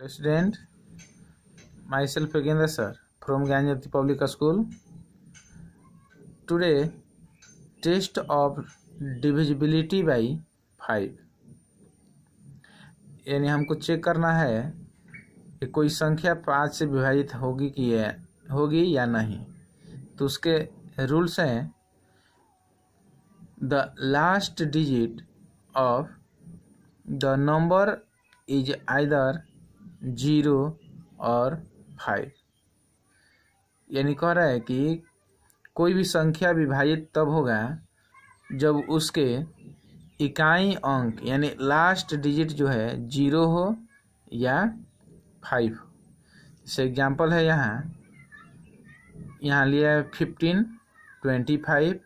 President, myself Yogendra sir from Ganjati Public School. Today, test of divisibility by five यानी हमको check करना है कि कोई संख्या पाँच से विभाजित होगी कि है होगी या नहीं तो उसके रूल्स हैं the last digit of the number is either zero or five यानी कह रहा है कि कोई भी संख्या विभाजित तब होगा जब उसके इकाई अंक यानी लास्ट डिजिट जो है जीरो हो या फाइव हो जैसे एग्जाम्पल है यहाँ यहाँ लिया है fifteen twenty five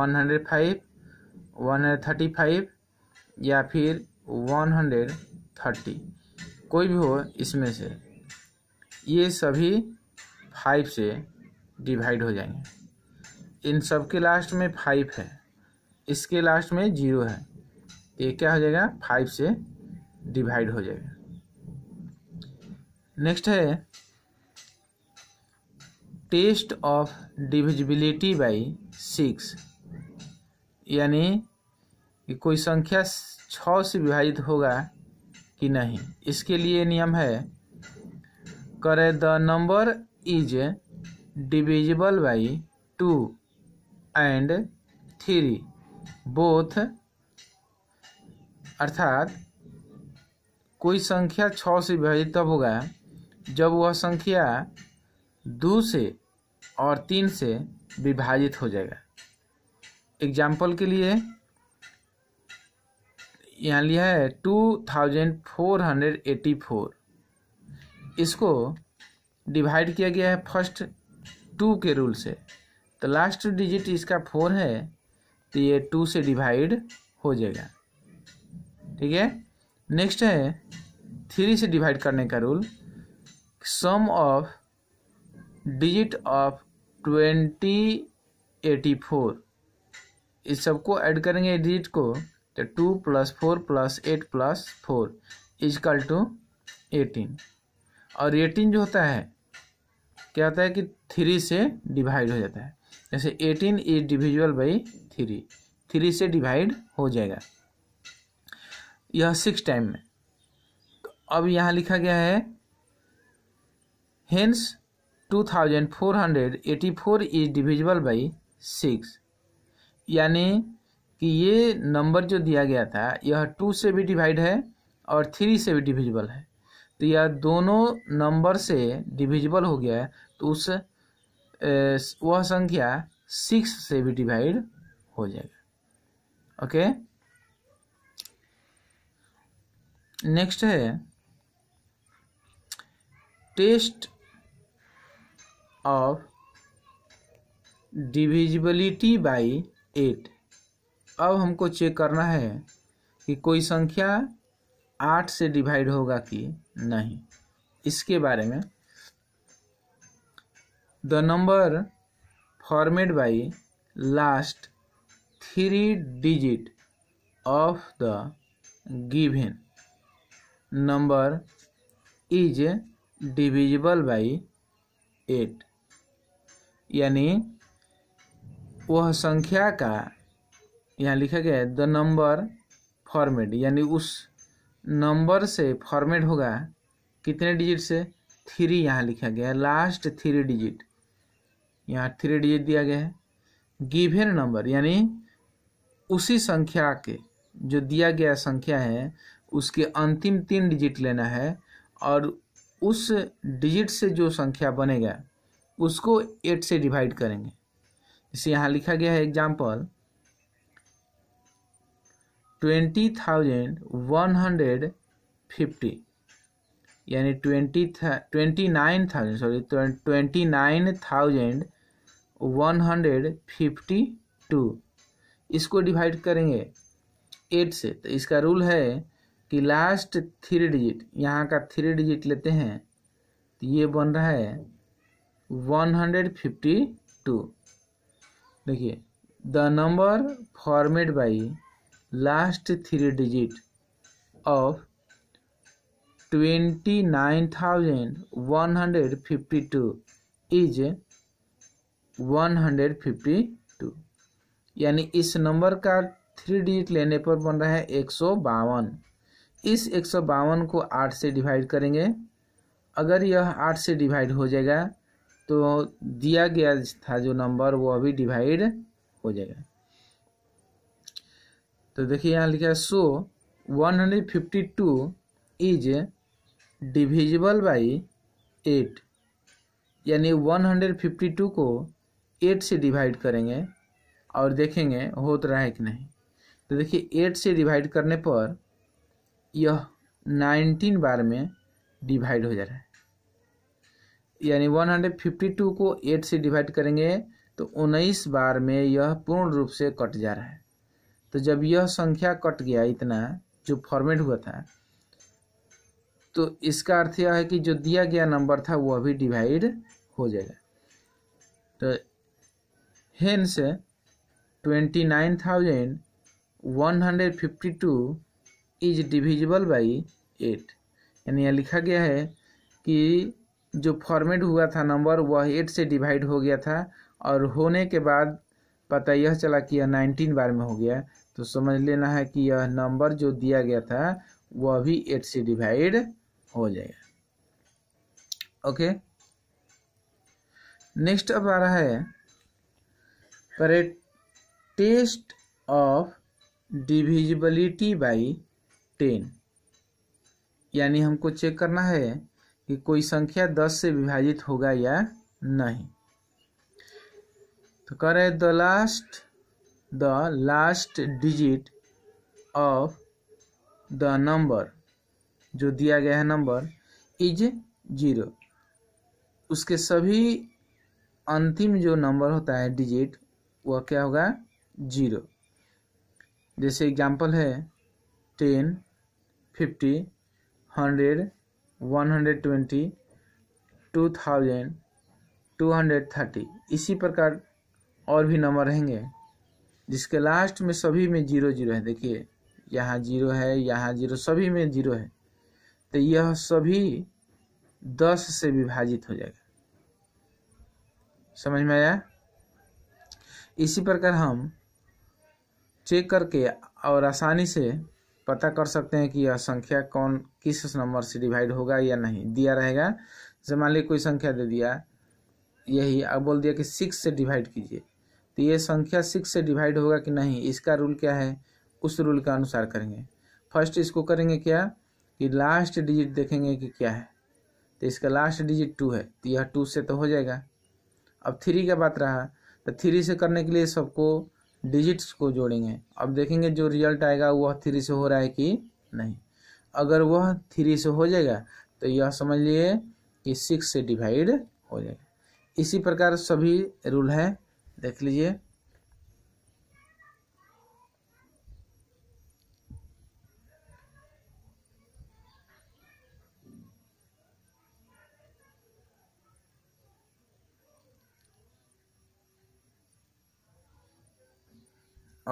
one hundred five one hundred thirty five या फिर वन हंड्रेड थर्टी कोई भी हो इसमें से ये सभी फाइव से डिवाइड हो जाएंगे इन सब के लास्ट में फाइव है इसके लास्ट में जीरो है ये क्या हो जाएगा फाइव से डिवाइड हो जाएगा नेक्स्ट है test of divisibility by six यानी कोई संख्या छः से विभाजित होगा कि नहीं इसके लिए नियम है करे the number is divisible by two and three both अर्थात कोई संख्या छ से विभाजित तब होगा जब वह संख्या दो से और तीन से विभाजित हो जाएगा एग्जाम्पल के लिए यहाँ लिया है two thousand four hundred eighty four इसको डिवाइड किया गया है फर्स्ट टू के रूल से तो लास्ट डिजिट इसका फोर है तो ये टू से डिवाइड हो जाएगा ठीक है नेक्स्ट है थ्री से डिवाइड करने का rule sum of digit of twenty eighty four इस सबको ऐड करेंगे डिजिट को तो two plus four plus eight plus four is equal two eighteen और एटीन जो होता है क्या होता है कि थ्री से डिवाइड हो जाता है जैसे eighteen is divisible by three three से डिवाइड हो जाएगा यह सिक्स टाइम में तो अब यहाँ लिखा गया है hence two thousand four hundred eighty four is divisible by six यानी कि ये नंबर जो दिया गया था यह टू से भी डिवाइड है और थ्री से भी डिविजिबल है तो यह दोनों नंबर से डिविजिबल हो गया है तो उस वह संख्या सिक्स से भी डिवाइड हो जाएगा ओके नेक्स्ट है test of divisibility by eight अब हमको चेक करना है कि कोई संख्या आठ से डिवाइड होगा कि नहीं इसके बारे में the number formed by last three digit of the given number is divisible by eight यानी वह संख्या का यहाँ लिखा गया है द नंबर फॉर्मेट यानी उस नंबर से फॉर्मेट होगा कितने डिजिट से थ्री यहाँ लिखा गया है लास्ट थ्री डिजिट यहाँ थ्री डिजिट दिया गया है गिवेन नंबर यानी उसी संख्या के जो दिया गया संख्या है उसके अंतिम तीन डिजिट लेना है और उस डिजिट से जो संख्या बनेगा उसको एट से डिवाइड करेंगे जैसे यहाँ लिखा गया है example twenty thousand one hundred fifty यानी twenty twenty nine thousand sorry twenty nine thousand one hundred fifty two इसको डिवाइड करेंगे एट से तो इसका रूल है कि लास्ट थ्री डिजिट यहाँ का थ्री डिजिट लेते हैं तो ये बन रहा है वन हंड्रेड फिफ्टी टू देखिए the number formed by last three digit of twenty nine thousand one hundred fifty two is one hundred fifty two यानी इस नंबर का थ्री डिजिट लेने पर बन रहा है एक सौ बावन इस एक सौ बावन को आठ से डिवाइड करेंगे अगर यह आठ से डिवाइड हो जाएगा तो दिया गया था जो नंबर वो अभी डिवाइड हो जाएगा तो देखिए यहाँ लिखा है so one hundred fifty two is divisible by eight यानी वन हंड्रेड फिफ्टी टू को एट से डिवाइड करेंगे और देखेंगे तो रहा है कि नहीं तो देखिए एट से डिवाइड करने पर यह नाइन्टीन बार में डिवाइड हो जा रहा है यानी वन हंड्रेड फिफ्टी टू को एट से डिवाइड करेंगे तो उन्नीस बार में यह पूर्ण रूप से कट जा रहा है तो जब यह संख्या कट गया इतना जो फॉर्मेट हुआ था तो इसका अर्थ यह है कि जो दिया गया नंबर था वह भी डिवाइड हो जाएगा तो hence twenty nine thousand one hundred fifty two is divisible by eight यानी यह लिखा गया है कि जो फॉर्मेट हुआ था नंबर वह एट से डिवाइड हो गया था और होने के बाद पता यह चला कि यह नाइनटीन बार में हो गया तो समझ लेना है कि यह नंबर जो दिया गया था वह भी एट से डिवाइड हो जाएगा ओके नेक्स्ट अब आ रहा है test of divisibility by ten यानी हमको चेक करना है कि कोई संख्या दस से विभाजित होगा या नहीं तो करें the last the last digit of the number जो दिया गया है नंबर इज जीरो उसके सभी अंतिम जो नंबर होता है डिजिट वह क्या होगा जीरो जैसे एग्जाम्पल है ten fifty hundred one hundred twenty two thousand two hundred thirty इसी प्रकार और भी नंबर रहेंगे जिसके लास्ट में सभी में जीरो जीरो है देखिए यहाँ जीरो है यहाँ जीरो सभी में जीरो है तो यह सभी दस से विभाजित हो जाएगा समझ में आया इसी प्रकार हम चेक करके और आसानी से पता कर सकते हैं कि यह संख्या कौन किस नंबर से डिवाइड होगा या नहीं दिया रहेगा जब मान ली कोई संख्या दे दिया यही अब बोल दिया कि सिक्स से डिवाइड कीजिए तो ये संख्या सिक्स से डिवाइड होगा कि नहीं इसका रूल क्या है उस रूल के अनुसार करेंगे फर्स्ट इसको करेंगे क्या कि लास्ट डिजिट देखेंगे कि क्या है तो इसका लास्ट डिजिट टू है तो यह टू से तो हो जाएगा अब थ्री का बात रहा तो थ्री से करने के लिए सबको डिजिट्स को जोड़ेंगे अब देखेंगे जो रिजल्ट आएगा वह थ्री से हो रहा है कि नहीं अगर वह थ्री से हो जाएगा तो यह समझ लिए कि सिक्स से डिवाइड हो जाएगा इसी प्रकार सभी रूल है देख लीजिए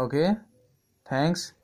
ओके थैंक्स